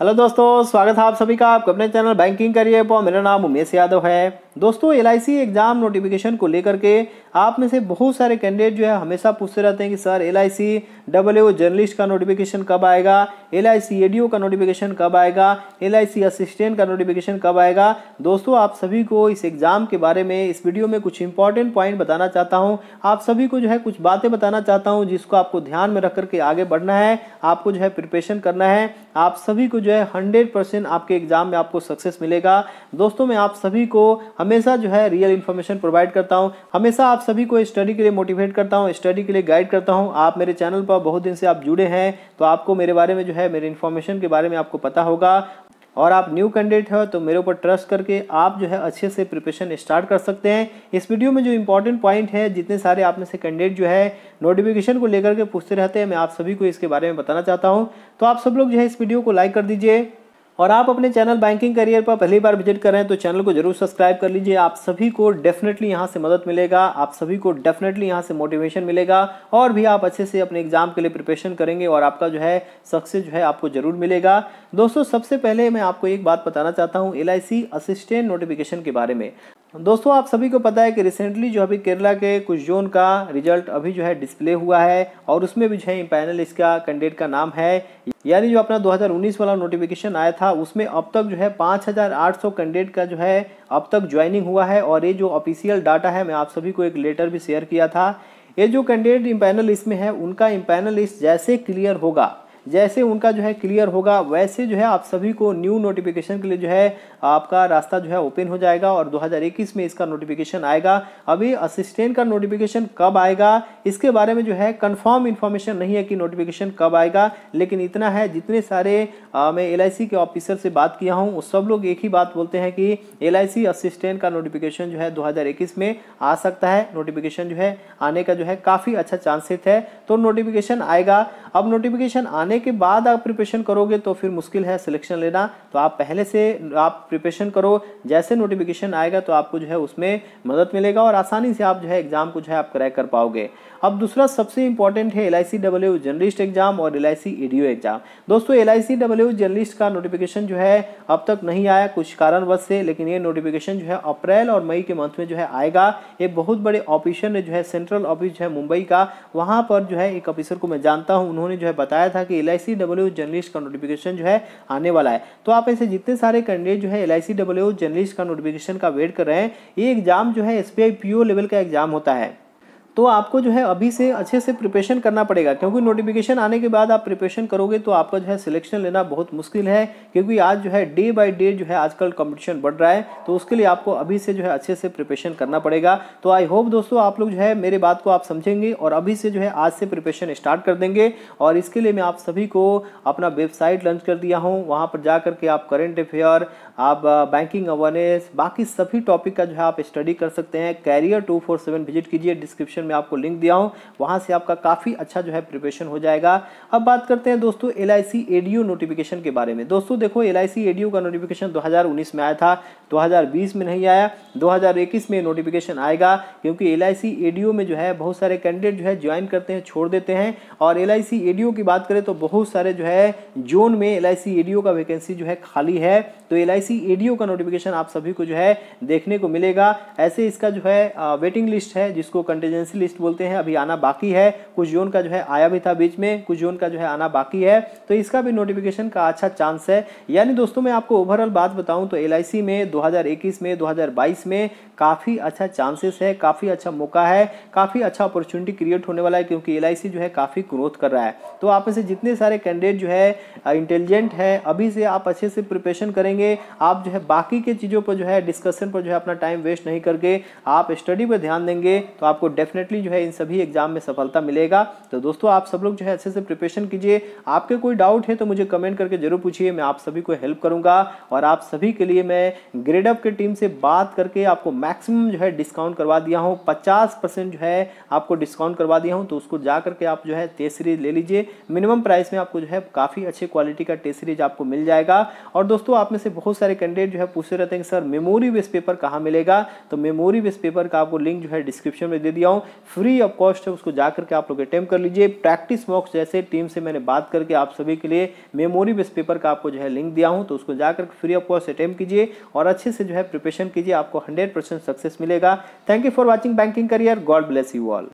hello दोस्तों स्वागत है आप सभी का आपका अपने चैनल बैंकिंग करिए पो मेरा नाम उमेश यादव है दोस्तों एल एग्ज़ाम नोटिफिकेशन को लेकर के आप में से बहुत सारे कैंडिडेट जो है हमेशा पूछते रहते हैं कि sir L I C W journalist का नोटिफिकेशन कब आएगा एल आई सी एडीओ का नोटिफिकेशन कब आएगा एल आई सी असिस्टेंट का नोटिफिकेशन कब आएगा दोस्तों आप सभी को इस एग्ज़ाम के बारे में इस वीडियो में कुछ इंपॉर्टेंट पॉइंट बताना चाहता हूँ आप सभी को जो है कुछ बातें बताना चाहता हूँ जिसको आपको ध्यान में रख करके आगे बढ़ना है आपको जो है प्रिपरेशन करना है आप सभी को जो है हंड्रेड आपके एग्ज़ाम में आपको सक्सेस मिलेगा दोस्तों मैं आप सभी को हमेशा जो है रियल इन्फॉर्मेशन प्रोवाइड करता हूँ हमेशा आप सभी को स्टडी के लिए मोटिवेट करता हूँ स्टडी के लिए गाइड करता हूँ आप मेरे चैनल पर बहुत दिन से आप जुड़े हैं तो आपको मेरे बारे में जो है मेरे इन्फॉर्मेशन के बारे में आपको पता होगा और आप न्यू कैंडिडेट हो तो मेरे ऊपर ट्रस्ट करके आप जो है अच्छे से प्रिपरेशन स्टार्ट कर सकते हैं इस वीडियो में जो इंपॉर्टेंट पॉइंट है जितने सारे आप में से कैंडिडेट जो है नोटिफिकेशन को लेकर के पूछते रहते हैं मैं आप सभी को इसके बारे में बताना चाहता हूँ तो आप सब लोग जो है इस वीडियो को लाइक कर दीजिए और आप अपने चैनल बैंकिंग करियर पर पहली बार विजिट कर रहे हैं तो चैनल को जरूर सब्सक्राइब कर लीजिए आप सभी को डेफिनेटली यहाँ से मदद मिलेगा आप सभी को डेफिनेटली यहाँ से मोटिवेशन मिलेगा और भी आप अच्छे से अपने एग्जाम के लिए प्रिपरेशन करेंगे और आपका जो है सक्सेस जो है आपको जरूर मिलेगा दोस्तों सबसे पहले मैं आपको एक बात बताना चाहता हूँ एल असिस्टेंट नोटिफिकेशन के बारे में दोस्तों आप सभी को पता है कि रिसेंटली जो अभी केरला के कुछ जोन का रिजल्ट अभी जो है डिस्प्ले हुआ है और उसमें भी जो है पैनल इसका कैंडिडेट का नाम है यानी जो अपना 2019 वाला नोटिफिकेशन आया था उसमें अब तक जो है 5,800 कैंडिडेट का जो है अब तक ज्वाइनिंग हुआ है और ये जो ऑफिशियल डाटा है मैं आप सभी को एक लेटर भी शेयर किया था ये जो कैंडिडेट इम्पैनल इसमें है उनका इम्पैनल इस जैसे क्लियर होगा जैसे उनका जो है क्लियर होगा वैसे जो है आप सभी को न्यू नोटिफिकेशन के लिए जो है आपका रास्ता जो है ओपन हो जाएगा और 2021 में इसका नोटिफिकेशन आएगा अभी असिस्टेंट का नोटिफिकेशन कब आएगा इसके बारे में जो है कंफर्म इन्फॉर्मेशन नहीं है कि नोटिफिकेशन कब आएगा लेकिन इतना है जितने सारे आ, मैं एल के ऑफिसर से बात किया हूँ सब लोग एक ही बात बोलते हैं कि एल असिस्टेंट का नोटिफिकेशन जो है दो में आ सकता है नोटिफिकेशन जो है आने का जो है काफ़ी अच्छा चांसेस है तो नोटिफिकेशन आएगा अब नोटिफिकेशन आने आने के बाद आप प्रिपरेशन करोगे तो फिर मुश्किल है सिलेक्शन लेना तो आप पहले से आप प्रिपरेशन करो जैसे नोटिफिकेशन आएगा तो आपको जो है उसमें मदद मिलेगा और आसानी से आप जो है एग्ज़ाम को जो है आप क्रैक कर पाओगे अब दूसरा सबसे इंपॉर्टेंट है एल आई जर्नलिस्ट एग्जाम और एल आई एग्जाम दोस्तों एल आई जर्नलिस्ट का नोटिफिकेशन जो है अब तक नहीं आया कुछ कारणवश से लेकिन ये नोटिफिकेशन जो है अप्रैल और मई के मंथ में जो है आएगा ये बहुत बड़े ऑफिसर ने जो है सेंट्रल ऑफिस जो है मुंबई का वहाँ पर जो है एक ऑफिसर को मैं जानता हूँ उन्होंने जो है बताया था कि L I C W journalist का नोटिफिकेशन जो है आने वाला है तो आप ऐसे जितने सारे कैंडिडेट जो है L I C W journalist का नोटिफिकेशन का वेट कर रहे हैं ये एग्जाम जो है S P I P O level का एग्जाम होता है तो आपको जो है अभी से अच्छे से प्रिपरेशन करना पड़ेगा क्योंकि नोटिफिकेशन आने के बाद आप प्रिपरेशन करोगे तो आपका जो है सिलेक्शन लेना बहुत मुश्किल है क्योंकि आज जो है डे बाय डे जो है आजकल कंपटीशन बढ़ रहा है तो उसके लिए आपको अभी से जो है अच्छे से प्रिपरेशन करना पड़ेगा तो आई होप दोस्तों आप लोग जो है मेरे बात को आप समझेंगे और अभी से जो है आज से प्रिपरेशन स्टार्ट कर देंगे और इसके लिए मैं आप सभी को अपना वेबसाइट लॉन्च कर दिया हूँ वहाँ पर जा करके आप करेंट अफेयर आप बैंकिंग अवेयरनेस बाकी सभी टॉपिक का जो है आप स्टडी कर सकते हैं career two four seven visit कीजिए डिस्क्रिप्शन डिस्क्रिप्शन में आपको लिंक दिया हूँ वहाँ से आपका काफ़ी अच्छा जो है प्रिपरेशन हो जाएगा अब बात करते हैं दोस्तों एल आई नोटिफिकेशन के बारे में दोस्तों देखो एल आई का नोटिफिकेशन दो में आया था दो में नहीं आया दो में नोटिफिकेशन आएगा क्योंकि एल आई में जो है बहुत सारे कैंडिडेट जो है ज्वाइन करते हैं छोड़ देते हैं और एल आई की बात करें तो बहुत सारे जो है जोन में एल आई का वैकेंसी जो है खाली है तो एल आई का नोटिफिकेशन आप सभी को जो है देखने को मिलेगा ऐसे इसका जो है वेटिंग लिस्ट है जिसको कंटेजेंसी एंट्रीज लिस्ट बोलते हैं अभी आना बाकी है कुछ जोन का जो है आया भी था बीच में कुछ जोन का जो है आना बाकी है तो इसका भी नोटिफिकेशन का अच्छा चांस है यानी दोस्तों मैं आपको ओवरऑल बात बताऊं तो एल में 2021 में 2022 में काफ़ी अच्छा चांसेस है काफ़ी अच्छा मौका है काफ़ी अच्छा अपॉर्चुनिटी क्रिएट होने वाला है क्योंकि एल जो है काफ़ी ग्रोथ कर रहा है तो आप में से जितने सारे कैंडिडेट जो है इंटेलिजेंट है अभी से आप अच्छे से प्रिपरेशन करेंगे आप जो है बाकी के चीज़ों पर जो है डिस्कशन पर जो है अपना टाइम वेस्ट नहीं करके आप स्टडी पर ध्यान देंगे तो आपको डेफिनेट डेफिनेटली जो है इन सभी एग्जाम में सफलता मिलेगा तो दोस्तों आप सब लोग जो है अच्छे से प्रिपरेशन कीजिए आपके कोई डाउट है तो मुझे कमेंट करके जरूर पूछिए मैं आप सभी को हेल्प करूंगा और आप सभी के लिए मैं ग्रेडअप के टीम से बात करके आपको मैक्सिमम जो है डिस्काउंट करवा दिया हूँ पचास परसेंट जो है आपको डिस्काउंट करवा दिया हूँ तो उसको जा करके आप जो है टेस्ट सीरीज ले लीजिए मिनिमम प्राइस में आपको जो है काफ़ी अच्छी क्वालिटी का टेस्ट सीरीज आपको मिल जाएगा और दोस्तों आप में से बहुत सारे कैंडिडेट जो है पूछते रहते हैं सर मेमोरी वेस्ट पेपर कहाँ मिलेगा तो मेमोरी वेस्ट पेपर का आपको लिंक जो है डिस्क्रिप्शन में दे दिया हूँ फ्री ऑफ कॉस्ट है उसको जा करके आप लोग अटैम्प कर लीजिए प्रैक्टिस मॉक्स जैसे टीम से मैंने बात करके आप सभी के लिए मेमोरी बेस पेपर का आपको जो है लिंक दिया हूँ तो उसको जा करके फ्री ऑफ कॉस्ट अटैम्प कीजिए और अच्छे से जो है प्रिपेशन कीजिए आपको हंड्रेड सक्सेस मिलेगा thank you for watching banking career God bless you all